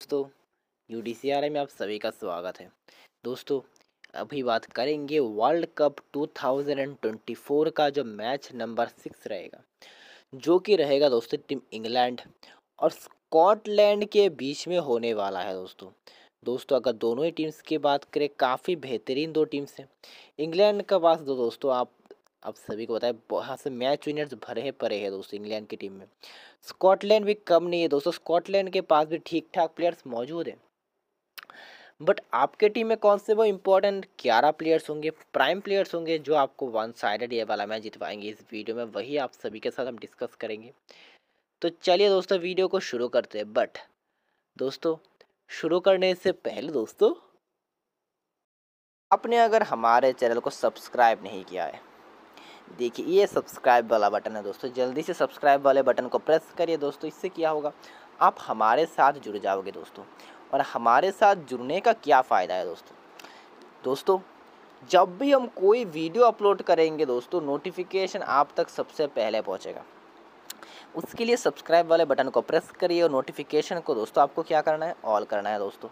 दोस्तों U D में आप सभी का स्वागत है दोस्तों अभी बात करेंगे वर्ल्ड कप 2024 का जो मैच नंबर सिक्स रहेगा जो कि रहेगा दोस्तों टीम इंग्लैंड और स्कॉटलैंड के बीच में होने वाला है दोस्तों दोस्तों अगर दोनों ही टीम्स की बात करें काफ़ी बेहतरीन दो टीम्स हैं इंग्लैंड का पास दो दोस्तों आप अब सभी को बताए बहुत हाँ, से मैच विनर्स भरे हैं परे हैं दोस्तों इंग्लैंड की टीम में स्कॉटलैंड भी कम नहीं है दोस्तों स्कॉटलैंड के पास भी ठीक ठाक प्लेयर्स मौजूद हैं बट आपके टीम में कौन से वो इंपॉर्टेंट ग्यारह प्लेयर्स होंगे प्राइम प्लेयर्स होंगे जो आपको वन साइडेड ये वाला मैच जितवाएंगे इस वीडियो में वही आप सभी के साथ हम डिस्कस करेंगे तो चलिए दोस्तों वीडियो को शुरू करते हैं बट दोस्तों शुरू करने से पहले दोस्तों आपने अगर हमारे चैनल को सब्सक्राइब नहीं किया है देखिए ये सब्सक्राइब वाला बटन है दोस्तों जल्दी से सब्सक्राइब वाले बटन को प्रेस करिए दोस्तों इससे क्या होगा आप हमारे साथ जुड़ जाओगे दोस्तों और हमारे साथ जुड़ने का क्या फ़ायदा है दोस्तों दोस्तों जब भी हम कोई वीडियो अपलोड करेंगे दोस्तों नोटिफिकेशन आप तक सबसे पहले पहुंचेगा उसके लिए सब्सक्राइब वाले बटन को प्रेस करिए और नोटिफिकेशन को दोस्तों आपको क्या करना है ऑल करना है दोस्तों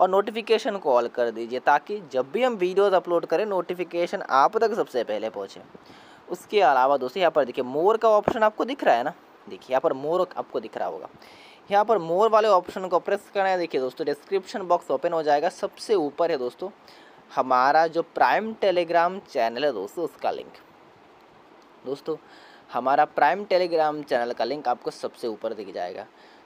और नोटिफिकेशन को ऑल कर दीजिए ताकि जब भी हम वीडियोस अपलोड करें नोटिफिकेशन आप तक सबसे पहले पहुंचे उसके अलावा दोस्तों यहाँ पर देखिए मोर का ऑप्शन आपको दिख रहा है ना देखिए यहाँ पर मोर आपको दिख रहा होगा यहाँ पर मोर वाले ऑप्शन को प्रेस करना है देखिए दोस्तों डिस्क्रिप्शन बॉक्स ओपन हो जाएगा सबसे ऊपर है दोस्तों हमारा जो प्राइम टेलीग्राम चैनल है दोस्तों उसका लिंक दोस्तों हमारा प्राइम टेलीग्राम चैनल का लिंक आपको सबसे ऊपर दिख जाएगा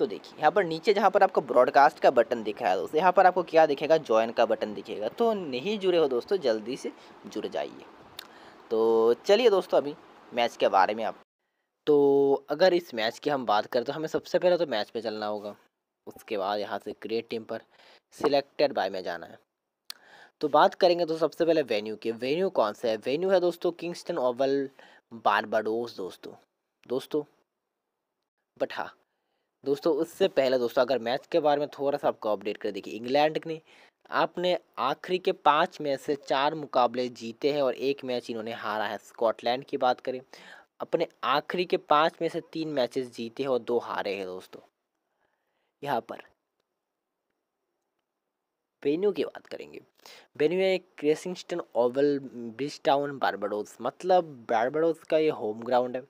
तो देखिए यहाँ पर नीचे जहाँ पर आपको ब्रॉडकास्ट का बटन दिख रहा है दोस्तों यहाँ पर आपको क्या दिखेगा ज्वाइन का बटन दिखेगा तो नहीं जुड़े हो दोस्तों जल्दी से जुड़ जाइए तो चलिए दोस्तों अभी मैच के बारे में आप तो अगर इस मैच की हम बात करें तो हमें सबसे पहले तो मैच पर चलना होगा उसके बाद यहाँ से क्रिएट टीम पर सिलेक्टेड बाय में जाना है तो बात करेंगे तो सबसे पहले वेन्यू की वेन्यू कौन सा है वेन्यू है दोस्तों किंगस्टन ओवल बारबाडोस दोस्तों दोस्तों बट हाँ दोस्तों उससे पहले दोस्तों अगर मैच के बारे में थोड़ा सा आपको अपडेट कर देखिए इंग्लैंड ने आपने आखिरी के पाँच में से चार मुकाबले जीते हैं और एक मैच इन्होंने हारा है स्कॉटलैंड की बात करें अपने आखिरी के पाँच में से तीन मैचेस जीते हैं और दो हारे हैं दोस्तों यहाँ पर वेन्यू की बात करेंगे वेन्यू है Kensington Oval Bridgetown Barbados मतलब बारबड़ोस का ये होम ग्राउंड है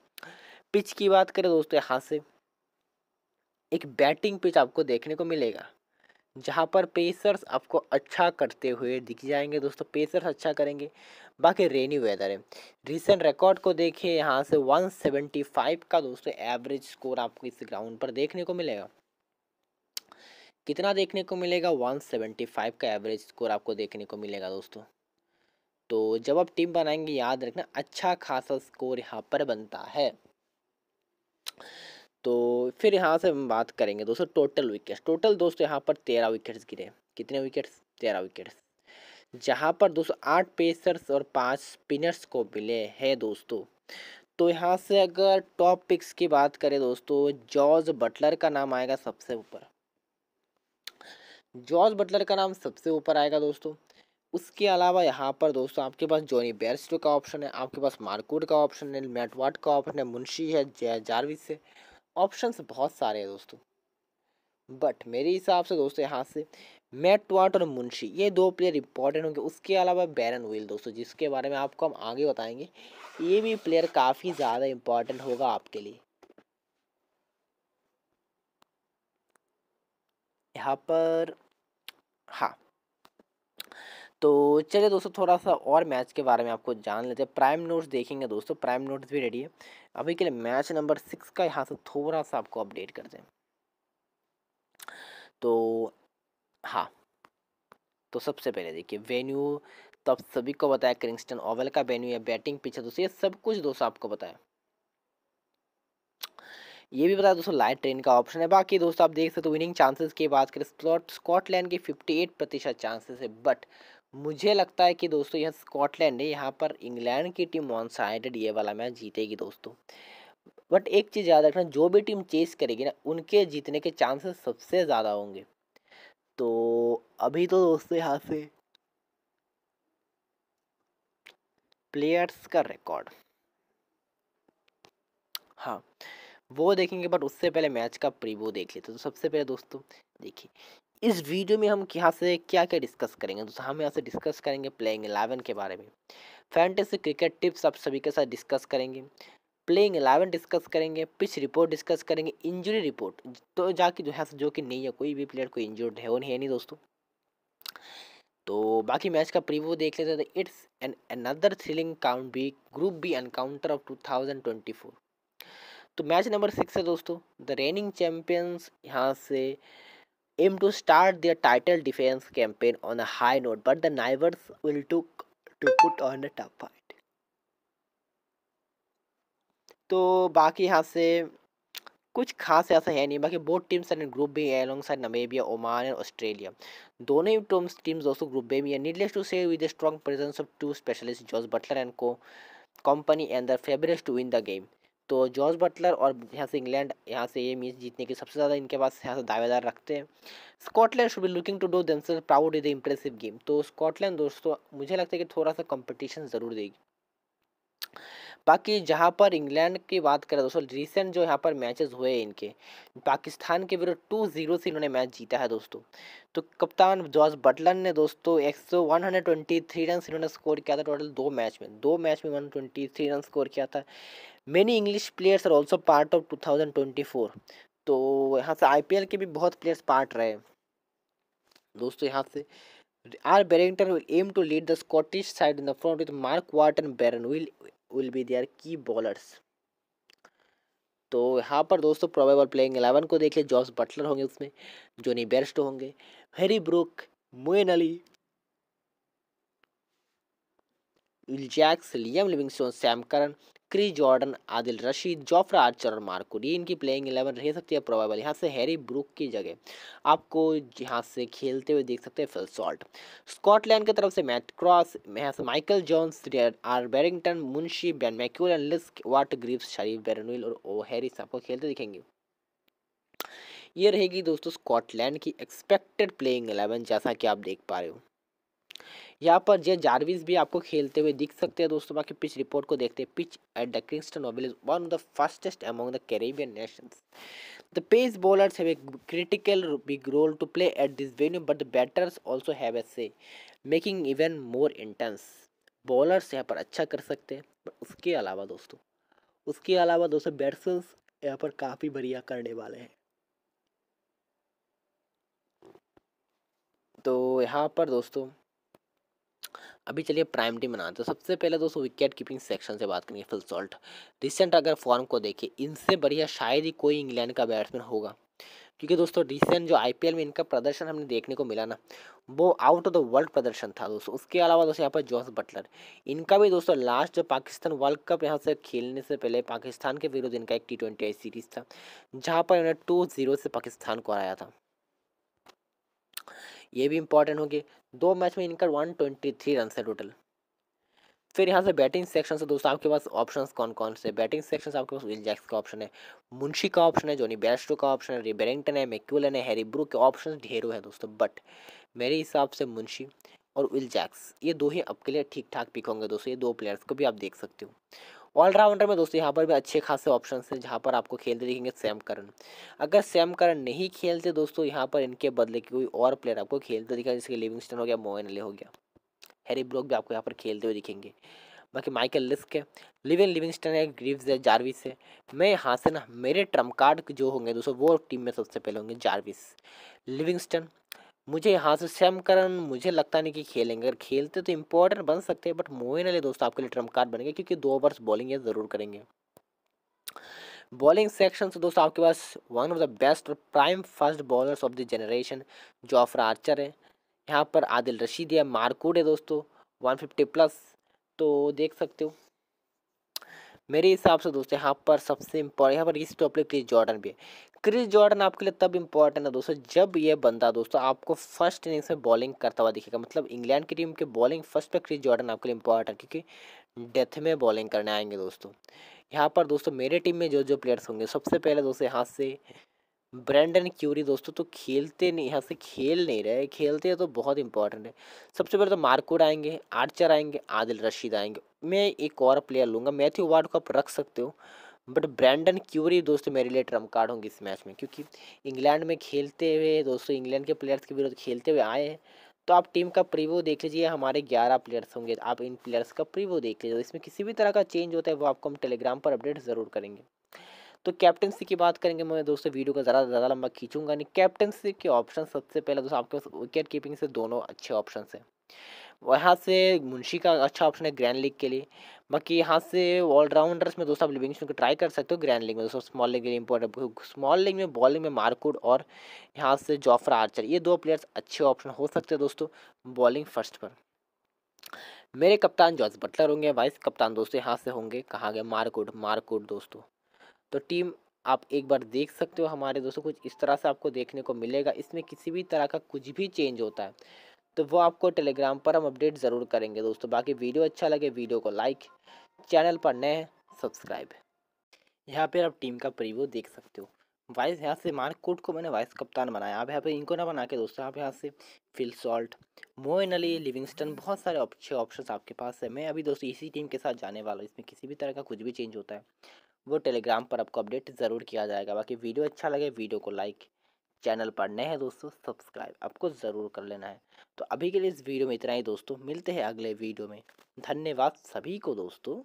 पिच की बात करें दोस्तों यहाँ से एक बैटिंग पिच आपको देखने को मिलेगा जहाँ पर पेसर्स आपको अच्छा करते हुए दिख जाएंगे दोस्तों पेसर्स अच्छा करेंगे बाकी रेनी वेदर है रिसेंट रिकॉर्ड को देखिए यहाँ से 175 का दोस्तों एवरेज स्कोर आपको इस ग्राउंड पर देखने को मिलेगा कितना देखने को मिलेगा 175 का एवरेज स्कोर आपको देखने को मिलेगा दोस्तों तो जब आप टीम बनाएंगे याद रखना अच्छा खासा स्कोर यहाँ पर बनता है तो फिर यहाँ से हम बात करेंगे दोस्तों टोटल विकेट्स टोटल दोस्तों यहाँ पर तेरह विकेट्स गिरे कितने विकेट्स तेरह विकेट्स जहाँ पर दोस्तों आठ पेसर्स और पांच स्पिनर्स को मिले हैं दोस्तों तो यहाँ से अगर टॉप पिक्स की बात करें दोस्तों जॉर्ज बटलर का नाम आएगा सबसे ऊपर जॉर्ज बटलर का नाम सबसे ऊपर आएगा दोस्तों उसके अलावा यहाँ पर दोस्तों आपके पास जॉनी बेरस्टो का ऑप्शन है आपके पास मार्कूड का ऑप्शन है मेटवाट का ऑप्शन है मुंशी है जय जारविस है ऑप्शंस बहुत सारे हैं दोस्तों बट मेरे हिसाब से दोस्तों यहाँ से मैट वाट और मुंशी ये दो प्लेयर इंपॉर्टेंट होंगे उसके अलावा बैरन व्हील दोस्तों जिसके बारे में आपको हम आगे बताएंगे ये भी प्लेयर काफ़ी ज़्यादा इम्पॉर्टेंट होगा आपके लिए यहाँ पर हाँ तो चलिए दोस्तों थोड़ा सा और मैच के बारे में आपको जान लेते हैं प्राइम नोट्स देखेंगे दोस्तों प्राइम नोट्स भी रेडी है अभी के लिए मैच नंबर सिक्स का यहाँ से थोड़ा सा आपको अपडेट कर दें तो हाँ तो सबसे पहले देखिए वेन्यू तब सभी को बताया क्रिंगस्टन ओवल का वेन्यू है बैटिंग पीछे दोस्तों ये सब कुछ दोस्तों आपको बताया ये भी बताया दोस्तों लाइट ट्रेन का ऑप्शन है बाकी दोस्तों आप देख सकते हो तो विनिंग चांसेस की बात करें स्कॉटलैंड के 58 प्रतिशत चांसेस है बट मुझे लगता है कि दोस्तों यह स्कॉटलैंड है यहाँ पर इंग्लैंड की टीम ऑन साइडेड ये वाला मैच जीतेगी दोस्तों बट एक चीज़ याद रखना जो भी टीम चेस करेगी ना उनके जीतने के चांसेस सबसे ज़्यादा होंगे तो अभी तो दोस्तों यहाँ से प्लेयर्स का रिकॉर्ड हाँ वो देखेंगे बट उससे पहले मैच का प्रीव्यू देख लेते तो सबसे पहले दोस्तों देखिए इस वीडियो में हम यहाँ से क्या क्या डिस्कस करेंगे दोस्तों हम यहाँ से डिस्कस करेंगे प्लेइंग एलेवन के बारे में फैंटेसी क्रिकेट टिप्स आप सभी के साथ डिस्कस करेंगे प्लेइंग एलेवन डिस्कस करेंगे पिच रिपोर्ट डिस्कस करेंगे इंजरी रिपोर्ट तो जाके जो है जो कि नहीं है कोई भी प्लेयर को इंजर्ड है वो नहीं है नहीं दोस्तों तो बाकी मैच का प्रीव्यू देख लेते हैं it's an another thrilling count B group B encounter of 2024 तो मैच नंबर सिक्स है दोस्तों द रेनिंग चैम्पियंस यहाँ से aim to start their title defense campaign on a high note, but the Nivers will took to put on a tough fight. तो बाकी यहाँ से कुछ खास ऐसा है नहीं बाकी बोथ टीम्स एंड ग्रुप भी है alongside Namibia Oman and Australia दोनों ही टर्म्स टीम्स दोस्तों ग्रुप बे में है needless to say with strong presence of two specialist George Butler and co company and the favourite to win the game तो George Butler और यहाँ से England यहाँ से ये मैच जीतने के सबसे ज़्यादा इनके पास यहाँ से दावेदार रखते हैं Scotland should be looking to do them proud is the impressive game तो स्कॉटलैंड दोस्तों मुझे लगता है कि थोड़ा सा कंपटीशन ज़रूर देगी बाकी जहाँ पर इंग्लैंड की बात करें दोस्तों रिसेंट जो यहाँ पर मैचेस हुए हैं इनके पाकिस्तान के विरुद्ध टू जीरो से इन्होंने मैच जीता है दोस्तों तो कप्तान जॉर्ज बटलर ने दोस्तों एक सौ one hundred twenty three run इन्होंने स्कोर किया था टोटल दो मैच में दो मैच में one twenty three run score किया था many English players are also part of 2024 तो यहाँ से आईपीएल के भी बहुत प्लेयर्स पार्ट रहे दोस्तों यहाँ से R Berrington will aim to lead the Scottish side in the front with Mark Watt Baron will will be their key bowlers तो यहाँ पर दोस्तों प्रोबेबल प्लेइंग एलेवन को देख ले जॉस बटलर होंगे उसमें जोनी बेस्ट होंगे Harry Brook Moeen Ali Will Jacks Liam Livingstone Sam Curran क्री Jordan Adil Rashid Jofra Archer और मार्कुरी इनकी प्लेइंग इलेवन रह सकती है प्रोबेबल यहाँ से हैरी ब्रुक की जगह आपको यहाँ से खेलते हुए देख सकते हैं फिल सॉल्ट स्कॉटलैंड की तरफ से मैट क्रॉस यहाँ से Michael Jones R Berrington Munsey Ben McMullen and Leask Watt Greaves Sharif Brad Wheal और ओ हैरिस आपको खेलते दिखेंगे ये रहेगी दोस्तों स्कॉटलैंड की एक्सपेक्टेड प्लेइंग एलेवन जैसा कि आप देख पा रहे हो यहाँ पर जे जारविस भी आपको खेलते हुए दिख सकते हैं दोस्तों बाकी पिच रिपोर्ट को देखते हैं pitch at the Kingston Oval is one of the fastest among the Caribbean nations the pace bowlers have a critical big role to play at this venue but the batters also have a say making even more intense bowlers यहाँ पर अच्छा कर सकते हैं but उसके अलावा दोस्तों उसके अलावा दोस्तों बैट्स यहाँ पर काफ़ी बढ़िया करने वाले हैं तो यहाँ पर दोस्तों अभी चलिए प्राइम टीम बनाते हैं सबसे पहले दोस्तों विकेट कीपिंग सेक्शन से बात करेंगे फिल सॉल्ट रिसेंट अगर फॉर्म को देखें इनसे बढ़िया शायद ही कोई इंग्लैंड का बैट्समैन होगा क्योंकि दोस्तों रिसेंट जो आईपीएल में इनका प्रदर्शन हमने देखने को मिला ना वो आउट ऑफ द वर्ल्ड प्रदर्शन था दोस्तों उसके अलावा दोस्तों यहाँ पर जॉस बटलर इनका भी दोस्तों लास्ट जो पाकिस्तान वर्ल्ड कप यहाँ से खेलने से पहले पाकिस्तान के विरुद्ध इनका एक टी ट्वेंटी सीरीज था जहाँ पर इन्होंने टू जीरो से पाकिस्तान को हराया था ये भी इंपॉर्टेंट होंगे दो मैच में इनका वन ट्वेंटी थ्री रन है टोटल फिर यहाँ से बैटिंग सेक्शन से दोस्तों आपके पास ऑप्शन कौन कौन से बैटिंग सेक्शन से आपके पास विल जैक्स का ऑप्शन है मुंशी का ऑप्शन है जोनी बैस्टो का ऑप्शन है रिबेरिंगटन है मेक्यूलन है हैरी ब्रू के ऑप्शन ढेरों हैं दोस्तों बट मेरे हिसाब से मुंशी और विल जैक्स ये दो ही आपके लिए ठीक ठाक पिक होंगे दोस्तों ये दो प्लेयर्स को भी आप देख सकते हो ऑलराउंडर में दोस्तों यहाँ पर भी अच्छे खासे ऑप्शन हैं जहाँ पर आपको खेलते दिखेंगे सैम करन अगर सैम करन नहीं खेलते दोस्तों यहाँ पर इनके बदले कोई और प्लेयर आपको खेलते दिखा जैसे लिविंगस्टन हो गया मोइन अली हो गया हैरी ब्रोक भी आपको यहाँ पर खेलते हुए दिखेंगे बाकी माइकल लिस्क है लिविन लिविंगस्टन है ग्रीव्स है जारविस है मैं यहाँ से ना मेरे ट्रम्प कार्ड जो होंगे दोस्तों वो टीम में सबसे पहले होंगे जारविस लिविंगस्टन मुझे यहाँ से शमकरण मुझे लगता नहीं कि खेलेंगे अगर खेलते तो इम्पोर्टेंट बन सकते हैं बट मोइन अली दोस्तों आपके लिए ट्रम्प कार्ड बनेंगे क्योंकि दो ओवर्स बॉलिंग ये ज़रूर करेंगे बॉलिंग सेक्शन से दोस्तों आपके पास वन ऑफ द बेस्ट और prime fast bowlers of the generation Jofra Archer है यहाँ पर आदिल रशीद है मारकूड है दोस्तों वन प्लस तो देख सकते हो मेरे हिसाब से दोस्तों यहाँ पर सबसे इम्पोर्टेंट यहाँ पर इस टॉपिक के लिए जॉर्डन भी है क्रिस जॉर्डन आपके लिए तब इम्पॉर्टेंट है दोस्तों जब ये बंदा दोस्तों आपको फर्स्ट इनिंग्स में बॉलिंग करता हुआ दिखेगा मतलब इंग्लैंड की टीम के बॉलिंग फर्स्ट पे क्रिस जॉर्डन आपके लिए इंपॉर्टेंट क्योंकि डेथ में बॉलिंग करने आएंगे दोस्तों यहाँ पर दोस्तों मेरे टीम में जो जो प्लेयर्स होंगे सबसे पहले दोस्तों यहाँ से ब्रैंडन क्यूरी दोस्तों तो खेलते नहीं यहाँ से खेल नहीं रहे खेलते हैं तो बहुत इंपॉर्टेंट है सबसे पहले तो मार्कोड आएंगे आर्चर आएंगे आदिल रशीद आएंगे मैं एक और प्लेयर लूँगा मैथ्यू वार्ड को आप रख सकते हो बट ब्रैंडन क्यूरी दोस्तों मेरे लिए ट्रम कार्ड होंगे इस मैच में क्योंकि इंग्लैंड में खेलते हुए दोस्तों इंग्लैंड के प्लेयर्स के विरुद्ध खेलते हुए आए हैं तो आप टीम का प्रीव्यू देख लीजिए हमारे ग्यारह प्लेयर्स होंगे आप इन प्लेयर्स का प्रीव्यू देख लीजिए इसमें किसी भी तरह का चेंज होता है वो आपको हम टेलीग्राम पर अपडेट ज़रूर करेंगे तो कैप्टनसी की बात करेंगे मैं दोस्तों वीडियो का ज़्यादा ज़्यादा लंबा खींचूंगा नहीं कैप्टनसी के ऑप्शन सबसे पहले दोस्तों आपके पास विकेट कीपिंग से दोनों अच्छे ऑप्शन हैं यहाँ से मुंशी का अच्छा ऑप्शन है ग्रैंड लीग के लिए बाकी यहाँ से ऑलराउंडर्स में दोस्तों आप लिविंग को ट्राई कर सकते हो ग्रैंड लीग में दोस्तों small league important small league में बॉलिंग में मार्कुड और यहाँ से जॉफर आर्चर ये दो प्लेयर्स अच्छे ऑप्शन हो सकते हैं दोस्तों बॉलिंग फर्स्ट पर मेरे कप्तान जॉर्ज बटलर होंगे वाइस कप्तान दोस्तों यहाँ से होंगे कहाँ गए मार्कुड मार्कुड दोस्तों तो टीम आप एक बार देख सकते हो हमारे दोस्तों कुछ इस तरह से आपको देखने को मिलेगा इसमें किसी भी तरह का कुछ भी चेंज होता है तो वो आपको टेलीग्राम पर हम अपडेट ज़रूर करेंगे दोस्तों बाकी वीडियो अच्छा लगे वीडियो को लाइक चैनल पर नए सब्सक्राइब यहाँ पर आप टीम का प्रीव्यू देख सकते हो वाइस यहाँ से मार्क कोट को मैंने वाइस कप्तान बनाया आप यहाँ पे इनको ना बना के दोस्तों आप यहाँ से Phil Salt Moeen Ali Livingstone बहुत सारे अच्छे ऑप्शन आपके पास है मैं अभी दोस्तों इसी टीम के साथ जाने वाला हूँ इसमें किसी भी तरह का कुछ भी चेंज होता है वो टेलीग्राम पर आपको अपडेट ज़रूर किया जाएगा बाकी वीडियो अच्छा लगे वीडियो को लाइक चैनल पर नए हैं दोस्तों सब्सक्राइब आपको ज़रूर कर लेना है तो अभी के लिए इस वीडियो में इतना ही दोस्तों मिलते हैं अगले वीडियो में धन्यवाद सभी को दोस्तों